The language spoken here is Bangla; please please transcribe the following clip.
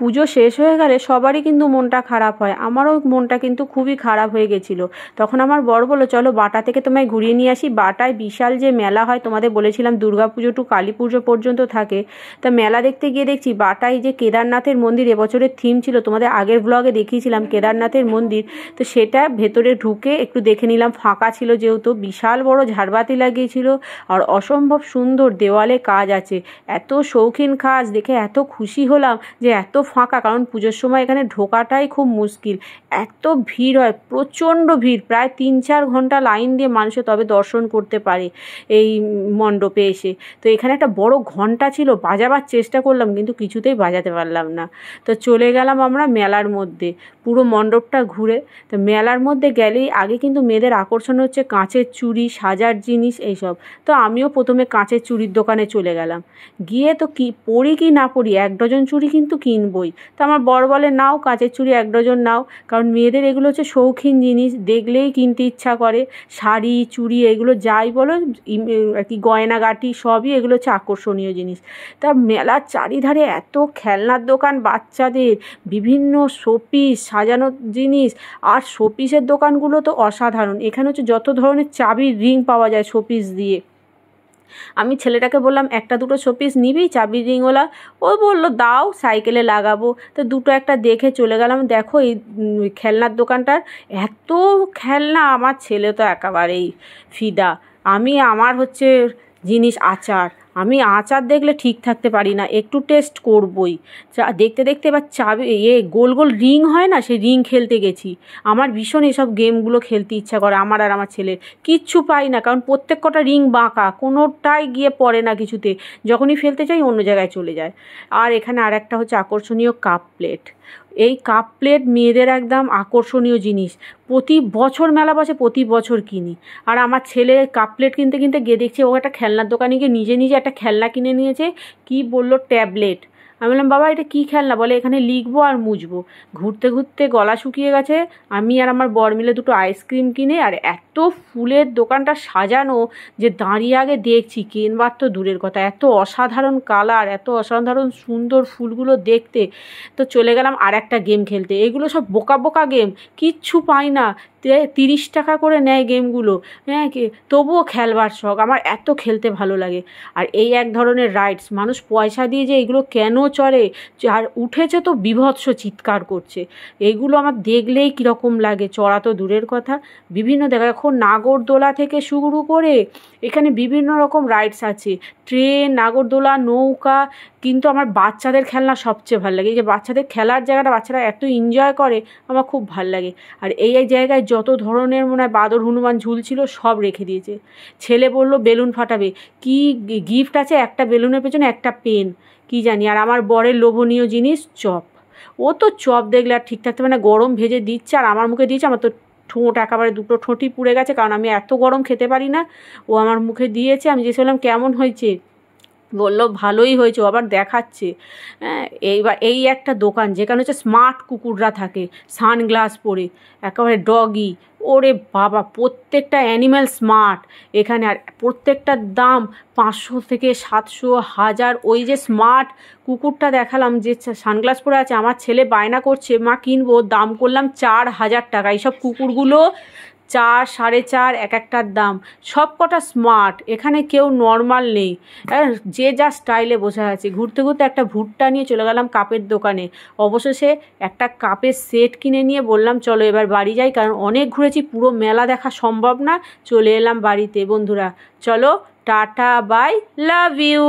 পুজো শেষ হয়ে গেলে সবারই কিন্তু মনটা খারাপ হয় আমারও মনটা কিন্তু খুবই খারাপ হয়ে গেছিলো তখন আমার বর বলো চলো বাটা থেকে তোমায় ঘুরিয়ে নিয়ে আসি বাটায় বিশাল যে মেলা হয় তোমাদের বলেছিলাম দুর্গা পুজো টু কালী পুজো পর্যন্ত থাকে তা মেলা দেখতে গিয়ে দেখছি বাটায় যে কেদারনাথের মন্দির এবছরের থিম ছিল তোমাদের আগের ব্লগে দেখিয়েছিলাম কেদারনাথের মন্দির তো সেটা ভেতরে ঢুকে একটু দেখে নিলাম ফাঁকা ছিল যেহেতু বিশাল বড় ঝাড়বাতি লাগিয়েছিল আর অসম্ভব সুন্দর দেওয়ালে কাজ আছে এত শৌখিন কাজ দেখে এত খুশি হলাম যে এত ফাঁকা কারণ পুজোর সময় এখানে ঢোকাটাই খুব মুশকিল এত ভিড় হয় প্রচণ্ড ভিড় প্রায় তিন চার ঘন্টা লাইন দিয়ে মানুষে তবে দর্শন করতে পারে এই মণ্ডপে এসে তো এখানে একটা বড় ঘন্টা ছিল বাজাবার চেষ্টা করলাম কিন্তু কিছুতেই বাজাতে পারলাম না তো চলে গেলাম আমরা মেলার মধ্যে পুরো মণ্ডপটা ঘুরে তো মেলার মধ্যে গেলেই আগে কিন্তু মেয়েদের আকর্ষণ হচ্ছে কাঁচের চুড়ি সাজার জিনিস এইসব তো আমিও প্রথমে কাঁচের চুড়ির দোকানে চলে গেলাম গিয়ে তো কি পড়ি কি না পড়ি এক ডজন চুড়ি কিন্তু কিনবো নেবই তো আমার বর বলে নাও কাঁচের চুড়ি এক ডজন নাও কারণ মেয়েদের এগুলো হচ্ছে শৌখিন জিনিস দেখলেই কিনতে ইচ্ছা করে শাড়ি চুড়ি এগুলো যাই বলো আর কি গয়নাগাটি সবই এগুলো হচ্ছে আকর্ষণীয় জিনিস তা মেলার চারিধারে এত খেলনার দোকান বাচ্চাদের বিভিন্ন শোপিস সাজানোর জিনিস আর শোপিসের দোকানগুলো তো অসাধারণ এখানে হচ্ছে যত ধরনের চাবির রিং পাওয়া যায় শোপিস দিয়ে আমি ছেলেটাকে বললাম একটা দুটো শোপিস নিবি চাবি রিংওয়ালা ও বলল দাও সাইকেলে লাগাবো তো দুটো একটা দেখে চলে গেলাম দেখো এই খেলনার দোকানটার এত খেলনা আমার ছেলে তো একেবারেই ফিদা আমি আমার হচ্ছে জিনিস আচার আমি আচার দেখলে ঠিক থাকতে পারি না একটু টেস্ট করবই চা দেখতে দেখতে এবার চাবি ইয়ে গোল গোল রিং হয় না সেই রিং খেলতে গেছি আমার ভীষণ এসব গেমগুলো খেলতে ইচ্ছা করে আমার আর আমার ছেলের কিচ্ছু পাই না কারণ প্রত্যেক কটা রিং বাঁকা কোনোটাই গিয়ে পড়ে না কিছুতে যখনই ফেলতে চাই অন্য জায়গায় চলে যায় আর এখানে আর একটা হচ্ছে আকর্ষণীয় কাপ প্লেট এই কাপ প্লেট মেয়েদের একদম আকর্ষণীয় জিনিস প্রতি বছর মেলা বসে প্রতি বছর কিনি আর আমার ছেলে কাপ প্লেট কিনতে কিনতে গিয়ে দেখছে ও একটা খেলনার দোকানে গিয়ে নিজে নিজে একটা খেলনা কিনে নিয়েছে কি বললো ট্যাবলেট আমি বললাম বাবা এটা কী খেলনা বলে এখানে লিখবো আর মুজবো ঘুরতে ঘুরতে গলা শুকিয়ে গেছে আমি আর আমার বর মিলে দুটো আইসক্রিম কিনে আর এত ফুলের দোকানটা সাজানো যে দাঁড়িয়ে আগে দেখছি কেনবার তো দূরের কথা এত অসাধারণ কালার এত অসাধারণ সুন্দর ফুলগুলো দেখতে তো চলে গেলাম আর একটা গেম খেলতে এগুলো সব বোকা বোকা গেম কিচ্ছু পাই না তিরিশ টাকা করে নেয় গেমগুলো হ্যাঁ কি তবুও খেলবার শখ আমার এত খেলতে ভালো লাগে আর এই এক ধরনের রাইডস মানুষ পয়সা দিয়ে যে এগুলো কেন চড়ে আর উঠেছে তো বিভৎস চিৎকার করছে এইগুলো আমার দেখলেই কীরকম লাগে চড়া তো দূরের কথা বিভিন্ন দেখা এখন নাগরদোলা থেকে শুরু করে এখানে বিভিন্ন রকম রাইডস আছে ট্রেন নাগরদোলা নৌকা কিন্তু আমার বাচ্চাদের খেলনা সবচেয়ে ভালো লাগে এই যে বাচ্চাদের খেলার জায়গাটা বাচ্চারা এত এনজয় করে আমার খুব ভাল লাগে আর এই জায়গায় যত ধরনের মনে হয় বাদর হনুমান ঝুলছিল সব রেখে দিয়েছে ছেলে বলল বেলুন ফাটাবে কি গিফট আছে একটা বেলুনের পেছনে একটা পেন কি জানি আর আমার বরের লোভনীয় জিনিস চপ ও তো চপ দেখলে আর ঠিক থাকতে গরম ভেজে দিচ্ছে আর আমার মুখে দিয়েছে আমার তো ঠোঁট একেবারে দুটো ঠোঁটই পুড়ে গেছে কারণ আমি এত গরম খেতে পারি না ও আমার মুখে দিয়েছে আমি জিজ্ঞেস করলাম কেমন হয়েছে বললো ভালোই হয়েছে আবার দেখাচ্ছে হ্যাঁ এইবার এই একটা দোকান যেখানে হচ্ছে স্মার্ট কুকুররা থাকে সানগ্লাস পরে একেবারে ডগি ওরে বাবা প্রত্যেকটা অ্যানিম্যাল স্মার্ট এখানে আর প্রত্যেকটার দাম পাঁচশো থেকে সাতশো হাজার ওই যে স্মার্ট কুকুরটা দেখালাম যে সানগ্লাস পরে আছে আমার ছেলে বায়না করছে মা কিনবো দাম করলাম চার হাজার টাকা এইসব কুকুরগুলো চার সাড়ে চার এক একটার দাম সব কটা স্মার্ট এখানে কেউ নর্মাল নেই যে যা স্টাইলে বসে আছে ঘুরতে ঘুরতে একটা ভুট্টা নিয়ে চলে গেলাম কাপের দোকানে অবশেষে একটা কাপের সেট কিনে নিয়ে বললাম চলো এবার বাড়ি যাই কারণ অনেক ঘুরেছি পুরো মেলা দেখা সম্ভব না চলে এলাম বাড়িতে বন্ধুরা চলো টাটা বাই লাভ ইউ